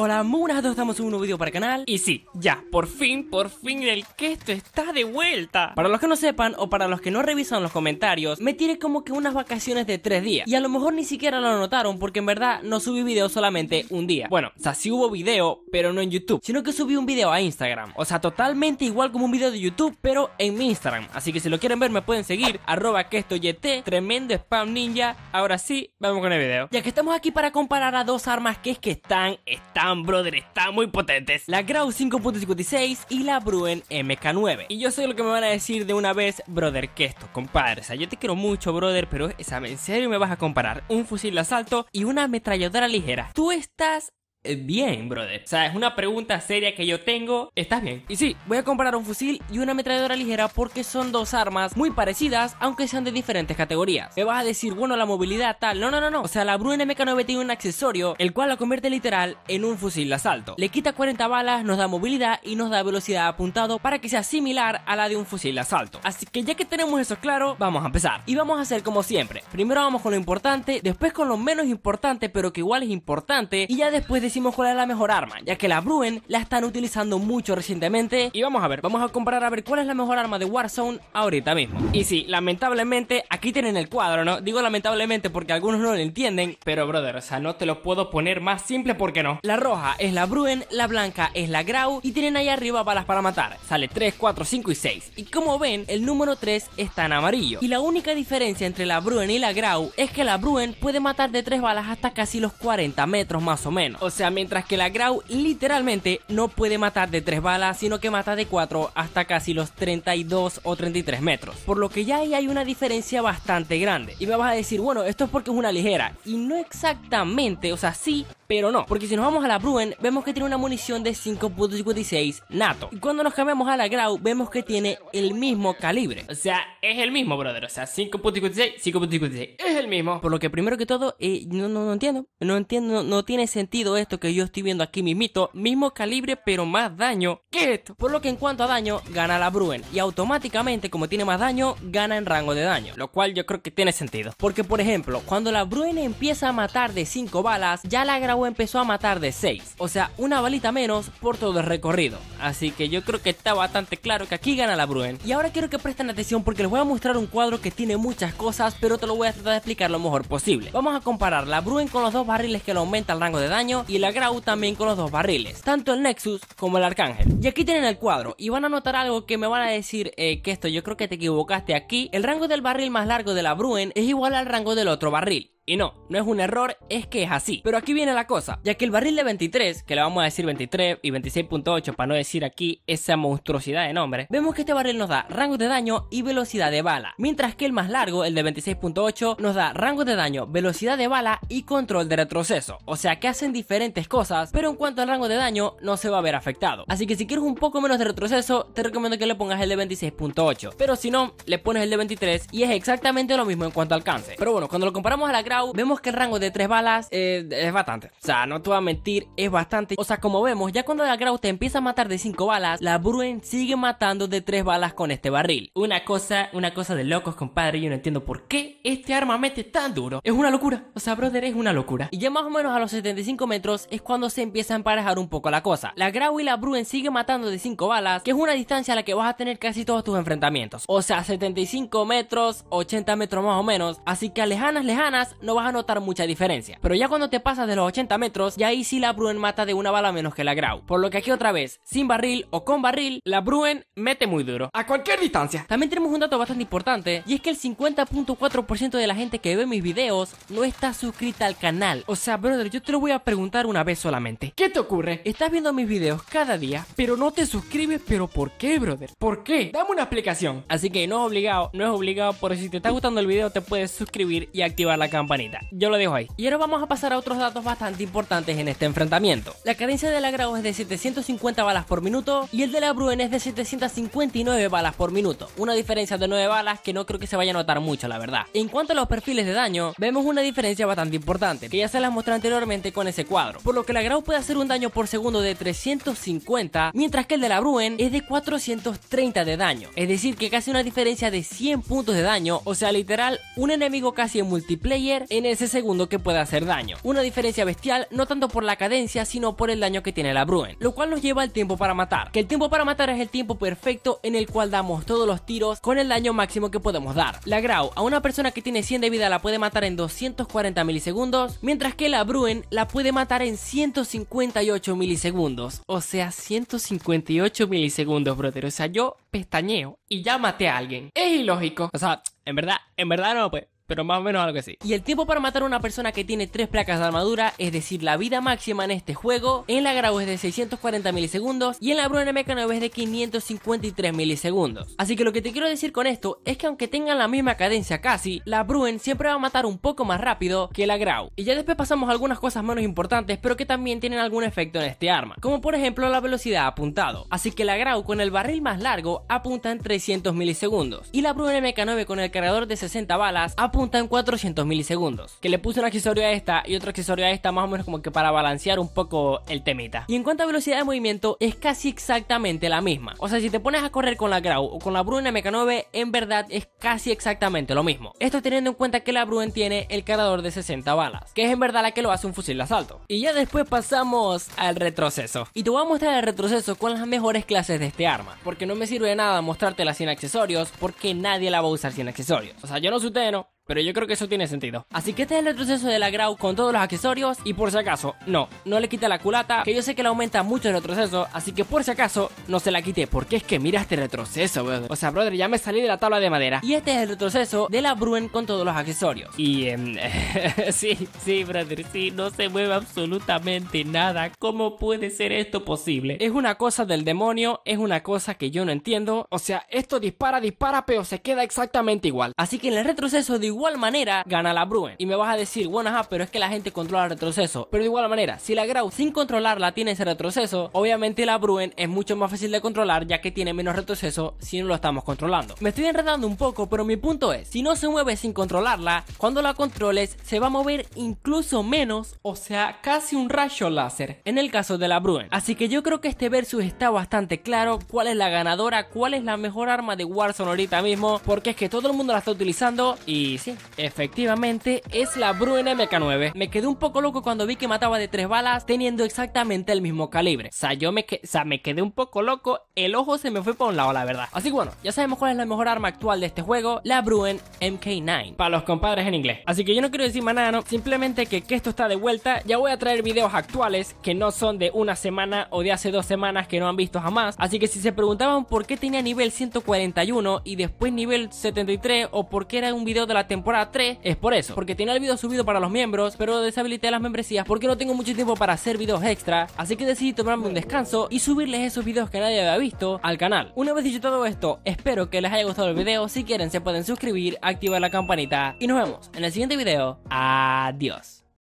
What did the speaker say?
Hola, muy estamos en un nuevo video para el canal Y sí, ya, por fin, por fin el Kesto está de vuelta Para los que no sepan o para los que no revisan los comentarios Me tiene como que unas vacaciones de tres días Y a lo mejor ni siquiera lo notaron porque en verdad no subí video solamente un día Bueno, o sea, sí hubo video, pero no en YouTube Sino que subí un video a Instagram O sea, totalmente igual como un video de YouTube, pero en mi Instagram Así que si lo quieren ver me pueden seguir, arroba yt, tremendo spam ninja Ahora sí, vamos con el video Ya que estamos aquí para comparar a dos armas que es que están, están brother, están muy potentes. La Grau 5.56 y la Bruen MK9. Y yo sé lo que me van a decir de una vez, brother, que esto, compadre. O sea, yo te quiero mucho, brother, pero, o ¿en serio me vas a comparar un fusil de asalto y una ametralladora ligera? Tú estás eh, bien, brother. O sea, es una pregunta seria que yo tengo. ¿Estás bien? Y sí, voy a comprar un fusil y una ametralladora ligera porque son dos armas muy parecidas, aunque sean de diferentes categorías. Me vas a decir, bueno, la movilidad tal. No, no, no, no. O sea, la Bruin MK9 tiene un accesorio, el cual la convierte literal en un fusil de asalto. Le quita 40 balas, nos da movilidad y nos da velocidad apuntado para que sea similar a la de un fusil de asalto. Así que ya que tenemos eso claro, vamos a empezar. Y vamos a hacer como siempre. Primero vamos con lo importante, después con lo menos importante, pero que igual es importante. Y ya después de decimos cuál es la mejor arma, ya que la Bruen la están utilizando mucho recientemente y vamos a ver, vamos a comparar a ver cuál es la mejor arma de Warzone ahorita mismo. Y sí, lamentablemente aquí tienen el cuadro, ¿no? Digo lamentablemente porque algunos no lo entienden, pero brother, o sea, no te lo puedo poner más simple porque no. La roja es la Bruen, la blanca es la Grau y tienen ahí arriba balas para matar. Sale 3, 4, 5 y 6. Y como ven, el número 3 está en amarillo. Y la única diferencia entre la Bruen y la Grau es que la Bruen puede matar de 3 balas hasta casi los 40 metros más o menos. O sea, mientras que la Grau literalmente no puede matar de 3 balas, sino que mata de 4 hasta casi los 32 o 33 metros. Por lo que ya ahí hay una diferencia bastante grande. Y me vas a decir, bueno, esto es porque es una ligera. Y no exactamente, o sea, sí, pero no. Porque si nos vamos a la Bruen, vemos que tiene una munición de 5.56 nato. Y cuando nos cambiamos a la Grau, vemos que tiene el mismo calibre. O sea, es el mismo, brother. O sea, 5.56, 5.56, es el mismo. Por lo que primero que todo, eh, no, no, entiendo. No entiendo, no tiene sentido esto que yo estoy viendo aquí mismito, mismo calibre pero más daño que esto. Por lo que en cuanto a daño, gana la Bruen y automáticamente como tiene más daño, gana en rango de daño, lo cual yo creo que tiene sentido. Porque por ejemplo, cuando la Bruen empieza a matar de 5 balas, ya la Grau empezó a matar de 6, o sea, una balita menos por todo el recorrido. Así que yo creo que está bastante claro que aquí gana la Bruen. Y ahora quiero que presten atención porque les voy a mostrar un cuadro que tiene muchas cosas, pero te lo voy a tratar de explicar lo mejor posible. Vamos a comparar la Bruen con los dos barriles que le aumenta el rango de daño y y la Grau también con los dos barriles, tanto el Nexus como el Arcángel. Y aquí tienen el cuadro y van a notar algo que me van a decir eh, que esto yo creo que te equivocaste aquí. El rango del barril más largo de la Bruen es igual al rango del otro barril. Y no, no es un error, es que es así. Pero aquí viene la cosa, ya que el barril de 23, que le vamos a decir 23 y 26.8 para no decir aquí esa monstruosidad de nombre, vemos que este barril nos da rango de daño y velocidad de bala, mientras que el más largo, el de 26.8, nos da rango de daño, velocidad de bala y control de retroceso. O sea que hacen diferentes cosas, pero en cuanto al rango de daño no se va a ver afectado. Así que si quieres un poco menos de retroceso, te recomiendo que le pongas el de 26.8, pero si no, le pones el de 23 y es exactamente lo mismo en cuanto al alcance. Pero bueno, cuando lo comparamos a la gráfica vemos que el rango de tres balas eh, es bastante. O sea, no te voy a mentir, es bastante. O sea, como vemos, ya cuando la Grau te empieza a matar de 5 balas, la Bruen sigue matando de 3 balas con este barril. Una cosa, una cosa de locos, compadre. Yo no entiendo por qué este arma mete tan duro. Es una locura. O sea, brother, es una locura. Y ya más o menos a los 75 metros es cuando se empieza a emparejar un poco la cosa. La Grau y la Bruen sigue matando de 5 balas, que es una distancia a la que vas a tener casi todos tus enfrentamientos. O sea, 75 metros, 80 metros más o menos. Así que a lejanas, lejanas, no vas a notar mucha diferencia. Pero ya cuando te pasas de los 80 metros, ya ahí sí la Bruen mata de una bala menos que la Grau. Por lo que aquí otra vez, sin barril o con barril, la Bruen mete muy duro. A cualquier distancia. También tenemos un dato bastante importante, y es que el 50.4% de la gente que ve mis videos no está suscrita al canal. O sea, brother, yo te lo voy a preguntar una vez solamente. ¿Qué te ocurre? Estás viendo mis videos cada día, pero no te suscribes, pero ¿por qué, brother? ¿Por qué? Dame una explicación. Así que no es obligado, no es obligado, pero si te está gustando el video te puedes suscribir y activar la campana yo lo dejo ahí. Y ahora vamos a pasar a otros datos bastante importantes en este enfrentamiento. La cadencia de la Grau es de 750 balas por minuto y el de la Bruen es de 759 balas por minuto. Una diferencia de 9 balas que no creo que se vaya a notar mucho, la verdad. En cuanto a los perfiles de daño, vemos una diferencia bastante importante, que ya se las mostré anteriormente con ese cuadro. Por lo que la Grau puede hacer un daño por segundo de 350, mientras que el de la Bruen es de 430 de daño. Es decir, que casi una diferencia de 100 puntos de daño, o sea, literal, un enemigo casi en multiplayer en ese segundo que puede hacer daño. Una diferencia bestial no tanto por la cadencia sino por el daño que tiene la Bruen, lo cual nos lleva al tiempo para matar, que el tiempo para matar es el tiempo perfecto en el cual damos todos los tiros con el daño máximo que podemos dar. La Grau a una persona que tiene 100 de vida la puede matar en 240 milisegundos, mientras que la Bruen la puede matar en 158 milisegundos, o sea 158 milisegundos, brother, o sea yo pestañeo y ya maté a alguien. Es ilógico, o sea, en verdad, en verdad no, pues pero más o menos algo así. Y el tiempo para matar a una persona que tiene tres placas de armadura, es decir, la vida máxima en este juego, en la Grau es de 640 milisegundos y en la Bruen mk 9 es de 553 milisegundos. Así que lo que te quiero decir con esto es que aunque tengan la misma cadencia casi, la Bruen siempre va a matar un poco más rápido que la Grau. Y ya después pasamos a algunas cosas menos importantes, pero que también tienen algún efecto en este arma, como por ejemplo la velocidad apuntado. Así que la Grau con el barril más largo apunta en 300 milisegundos y la Bruen MK9 con el cargador de 60 balas apunta apunta en 400 milisegundos. Que le puse un accesorio a esta y otro accesorio a esta más o menos como que para balancear un poco el temita. Y en cuanto a velocidad de movimiento es casi exactamente la misma. O sea, si te pones a correr con la Grau o con la Bruen MK9 en verdad es casi exactamente lo mismo. Esto teniendo en cuenta que la Bruen tiene el cargador de 60 balas, que es en verdad la que lo hace un fusil de asalto. Y ya después pasamos al retroceso. Y te voy a mostrar el retroceso con las mejores clases de este arma, porque no me sirve de nada mostrártela sin accesorios, porque nadie la va a usar sin accesorios. O sea, yo no soy ¿no? Pero yo creo que eso tiene sentido. Así que este es el retroceso de la Grau con todos los accesorios. Y por si acaso, no, no le quita la culata, que yo sé que le aumenta mucho el retroceso. Así que por si acaso, no se la quite, porque es que mira este retroceso, weón O sea, brother, ya me salí de la tabla de madera. Y este es el retroceso de la Bruen con todos los accesorios. Y, em, sí, sí, brother, sí, no se mueve absolutamente nada. ¿Cómo puede ser esto posible? Es una cosa del demonio, es una cosa que yo no entiendo. O sea, esto dispara, dispara, pero se queda exactamente igual. Así que en el retroceso de igual manera gana la Bruen, Y me vas a decir, bueno, ajá, pero es que la gente controla el retroceso. Pero de igual manera, si la Grau sin controlarla tiene ese retroceso, obviamente la Bruen es mucho más fácil de controlar ya que tiene menos retroceso si no lo estamos controlando. Me estoy enredando un poco, pero mi punto es, si no se mueve sin controlarla, cuando la controles se va a mover incluso menos, o sea, casi un rayo láser, en el caso de la Bruen, Así que yo creo que este versus está bastante claro, cuál es la ganadora, cuál es la mejor arma de Warzone ahorita mismo, porque es que todo el mundo la está utilizando y si efectivamente es la Bruen MK9. Me quedé un poco loco cuando vi que mataba de tres balas teniendo exactamente el mismo calibre. O sea, yo me, que... o me quedé un poco loco, el ojo se me fue por un lado, la verdad. Así que bueno, ya sabemos cuál es la mejor arma actual de este juego, la Bruen MK9, para los compadres en inglés. Así que yo no quiero decir más nada, no, simplemente que, que esto está de vuelta, ya voy a traer videos actuales que no son de una semana o de hace dos semanas que no han visto jamás. Así que si se preguntaban por qué tenía nivel 141 y después nivel 73 o por qué era un video de la temporada temporada 3 es por eso, porque tiene el video subido para los miembros, pero deshabilité las membresías porque no tengo mucho tiempo para hacer videos extra, así que decidí tomarme un descanso y subirles esos videos que nadie había visto al canal. Una vez dicho todo esto, espero que les haya gustado el vídeo si quieren se pueden suscribir, activar la campanita y nos vemos en el siguiente video. Adiós.